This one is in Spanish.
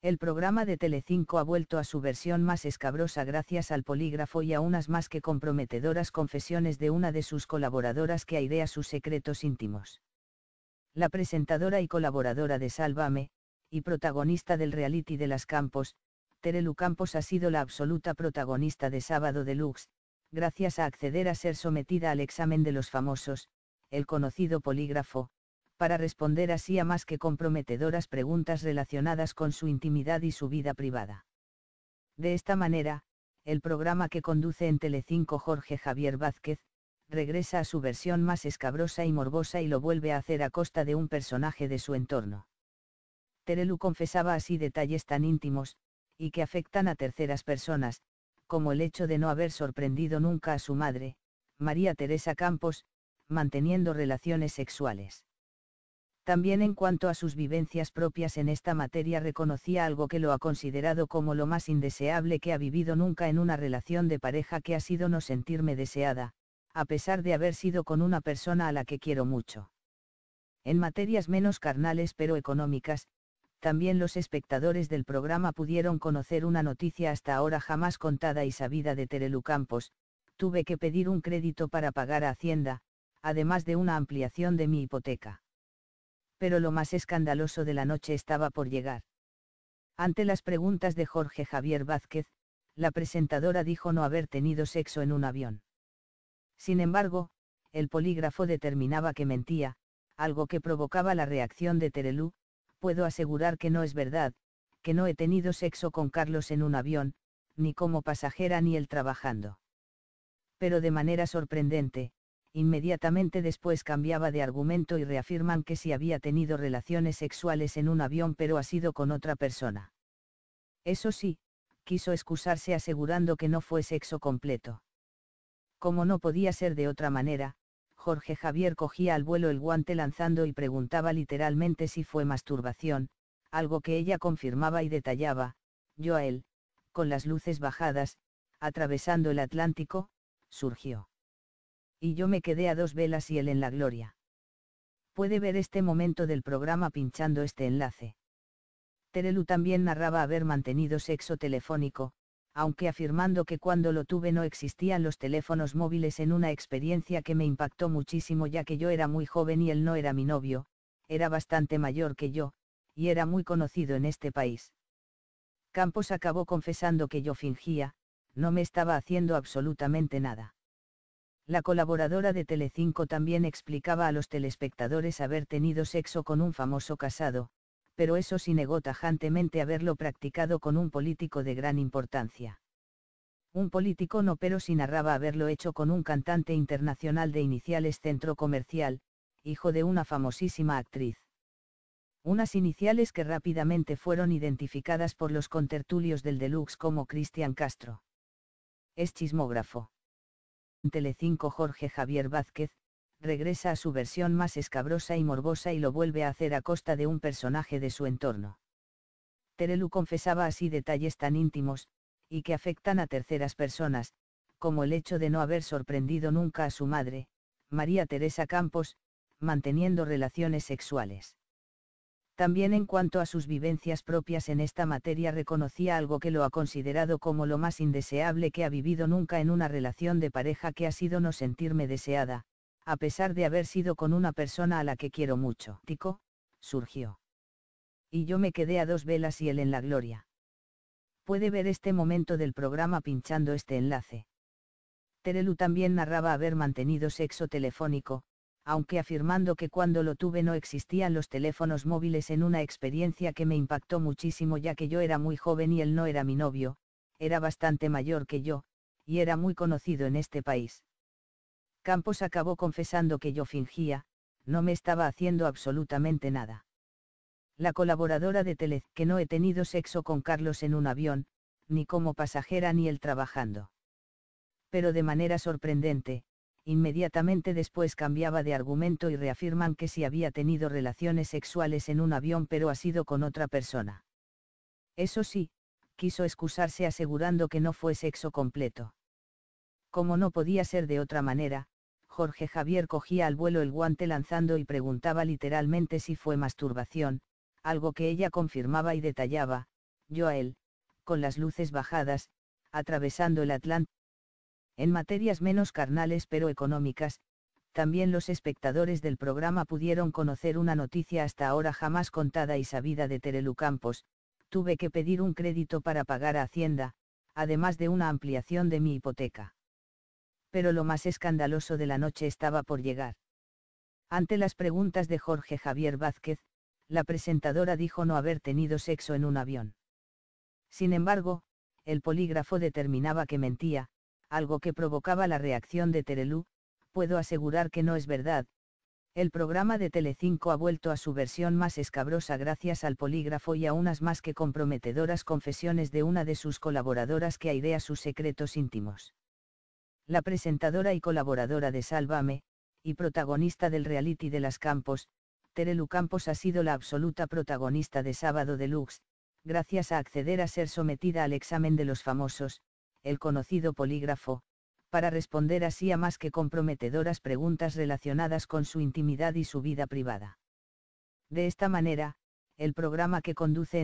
El programa de Telecinco ha vuelto a su versión más escabrosa gracias al polígrafo y a unas más que comprometedoras confesiones de una de sus colaboradoras que airea sus secretos íntimos. La presentadora y colaboradora de Sálvame, y protagonista del reality de las Campos, Terelu Campos ha sido la absoluta protagonista de Sábado Deluxe, gracias a acceder a ser sometida al examen de los famosos, el conocido polígrafo, para responder así a más que comprometedoras preguntas relacionadas con su intimidad y su vida privada. De esta manera, el programa que conduce en Telecinco Jorge Javier Vázquez, regresa a su versión más escabrosa y morbosa y lo vuelve a hacer a costa de un personaje de su entorno. Terelu confesaba así detalles tan íntimos, y que afectan a terceras personas, como el hecho de no haber sorprendido nunca a su madre, María Teresa Campos, manteniendo relaciones sexuales. También en cuanto a sus vivencias propias en esta materia reconocía algo que lo ha considerado como lo más indeseable que ha vivido nunca en una relación de pareja que ha sido no sentirme deseada, a pesar de haber sido con una persona a la que quiero mucho. En materias menos carnales pero económicas, también los espectadores del programa pudieron conocer una noticia hasta ahora jamás contada y sabida de Terelu Campos, tuve que pedir un crédito para pagar a Hacienda, además de una ampliación de mi hipoteca pero lo más escandaloso de la noche estaba por llegar. Ante las preguntas de Jorge Javier Vázquez, la presentadora dijo no haber tenido sexo en un avión. Sin embargo, el polígrafo determinaba que mentía, algo que provocaba la reacción de Terelú, puedo asegurar que no es verdad, que no he tenido sexo con Carlos en un avión, ni como pasajera ni él trabajando. Pero de manera sorprendente, Inmediatamente después cambiaba de argumento y reafirman que si había tenido relaciones sexuales en un avión pero ha sido con otra persona. Eso sí, quiso excusarse asegurando que no fue sexo completo. Como no podía ser de otra manera, Jorge Javier cogía al vuelo el guante lanzando y preguntaba literalmente si fue masturbación, algo que ella confirmaba y detallaba, yo a él, con las luces bajadas, atravesando el Atlántico, surgió y yo me quedé a dos velas y él en la gloria. Puede ver este momento del programa pinchando este enlace. Terelu también narraba haber mantenido sexo telefónico, aunque afirmando que cuando lo tuve no existían los teléfonos móviles en una experiencia que me impactó muchísimo ya que yo era muy joven y él no era mi novio, era bastante mayor que yo, y era muy conocido en este país. Campos acabó confesando que yo fingía, no me estaba haciendo absolutamente nada. La colaboradora de Telecinco también explicaba a los telespectadores haber tenido sexo con un famoso casado, pero eso sí negó tajantemente haberlo practicado con un político de gran importancia. Un político no pero sí narraba haberlo hecho con un cantante internacional de iniciales centro comercial, hijo de una famosísima actriz unas iniciales que rápidamente fueron identificadas por los contertulios del Deluxe como Cristian Castro. Es chismógrafo. Telecinco Jorge Javier Vázquez, regresa a su versión más escabrosa y morbosa y lo vuelve a hacer a costa de un personaje de su entorno. Terelu confesaba así detalles tan íntimos, y que afectan a terceras personas, como el hecho de no haber sorprendido nunca a su madre, María Teresa Campos, manteniendo relaciones sexuales. También en cuanto a sus vivencias propias en esta materia reconocía algo que lo ha considerado como lo más indeseable que ha vivido nunca en una relación de pareja que ha sido no sentirme deseada, a pesar de haber sido con una persona a la que quiero mucho. Tico, surgió. Y yo me quedé a dos velas y él en la gloria. Puede ver este momento del programa pinchando este enlace. Terelu también narraba haber mantenido sexo telefónico, aunque afirmando que cuando lo tuve no existían los teléfonos móviles en una experiencia que me impactó muchísimo ya que yo era muy joven y él no era mi novio, era bastante mayor que yo, y era muy conocido en este país. Campos acabó confesando que yo fingía, no me estaba haciendo absolutamente nada. La colaboradora de Telez, que no he tenido sexo con Carlos en un avión, ni como pasajera ni él trabajando. Pero de manera sorprendente, inmediatamente después cambiaba de argumento y reafirman que si había tenido relaciones sexuales en un avión pero ha sido con otra persona. Eso sí, quiso excusarse asegurando que no fue sexo completo. Como no podía ser de otra manera, Jorge Javier cogía al vuelo el guante lanzando y preguntaba literalmente si fue masturbación, algo que ella confirmaba y detallaba, yo a él, con las luces bajadas, atravesando el Atlántico en materias menos carnales pero económicas, también los espectadores del programa pudieron conocer una noticia hasta ahora jamás contada y sabida de Terelu Campos, tuve que pedir un crédito para pagar a Hacienda, además de una ampliación de mi hipoteca. Pero lo más escandaloso de la noche estaba por llegar. Ante las preguntas de Jorge Javier Vázquez, la presentadora dijo no haber tenido sexo en un avión. Sin embargo, el polígrafo determinaba que mentía, algo que provocaba la reacción de Terelú, puedo asegurar que no es verdad. El programa de Telecinco ha vuelto a su versión más escabrosa gracias al polígrafo y a unas más que comprometedoras confesiones de una de sus colaboradoras que airea sus secretos íntimos. La presentadora y colaboradora de Sálvame, y protagonista del reality de las Campos, Terelu Campos ha sido la absoluta protagonista de Sábado Deluxe, gracias a acceder a ser sometida al examen de los famosos, el conocido polígrafo, para responder así a más que comprometedoras preguntas relacionadas con su intimidad y su vida privada. De esta manera, el programa que conduce